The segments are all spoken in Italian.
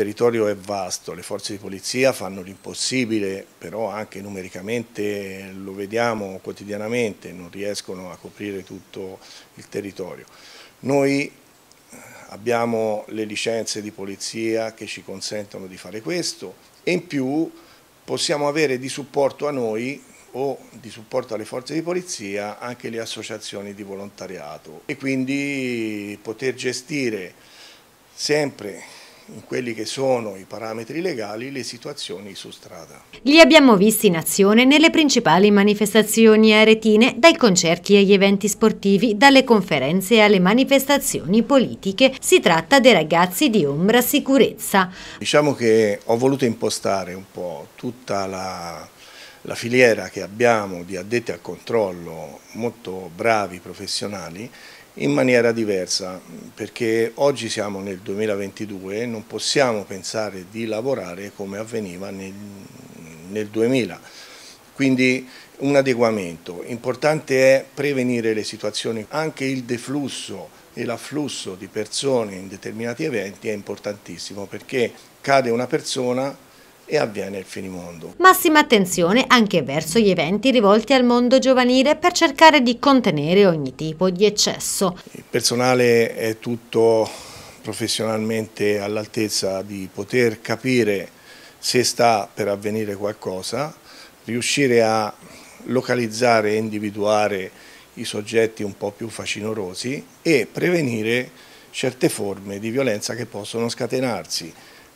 territorio è vasto, le forze di polizia fanno l'impossibile, però anche numericamente lo vediamo quotidianamente, non riescono a coprire tutto il territorio. Noi eh, abbiamo le licenze di polizia che ci consentono di fare questo e in più possiamo avere di supporto a noi o di supporto alle forze di polizia anche le associazioni di volontariato e quindi poter gestire sempre in quelli che sono i parametri legali le situazioni su strada. Li abbiamo visti in azione nelle principali manifestazioni aretine, dai concerti agli eventi sportivi, dalle conferenze alle manifestazioni politiche. Si tratta dei ragazzi di Ombra Sicurezza. Diciamo che ho voluto impostare un po' tutta la, la filiera che abbiamo di addetti al controllo molto bravi professionali in maniera diversa, perché oggi siamo nel 2022 e non possiamo pensare di lavorare come avveniva nel, nel 2000. Quindi un adeguamento. Importante è prevenire le situazioni, anche il deflusso e l'afflusso di persone in determinati eventi è importantissimo perché cade una persona e avviene il finimondo. Massima attenzione anche verso gli eventi rivolti al mondo giovanile per cercare di contenere ogni tipo di eccesso. Il personale è tutto professionalmente all'altezza di poter capire se sta per avvenire qualcosa, riuscire a localizzare e individuare i soggetti un po' più facinorosi e prevenire certe forme di violenza che possono scatenarsi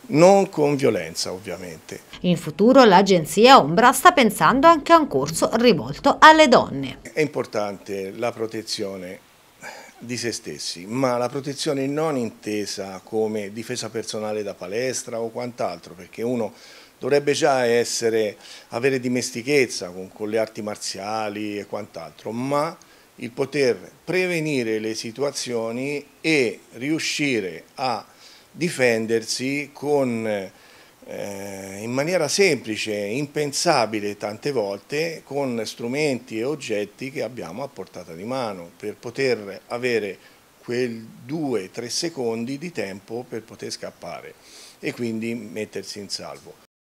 non con violenza ovviamente. In futuro l'agenzia Ombra sta pensando anche a un corso rivolto alle donne. È importante la protezione di se stessi, ma la protezione non intesa come difesa personale da palestra o quant'altro, perché uno dovrebbe già essere, avere dimestichezza con, con le arti marziali e quant'altro, ma il poter prevenire le situazioni e riuscire a difendersi con, eh, in maniera semplice, impensabile tante volte, con strumenti e oggetti che abbiamo a portata di mano per poter avere quel 2-3 secondi di tempo per poter scappare e quindi mettersi in salvo.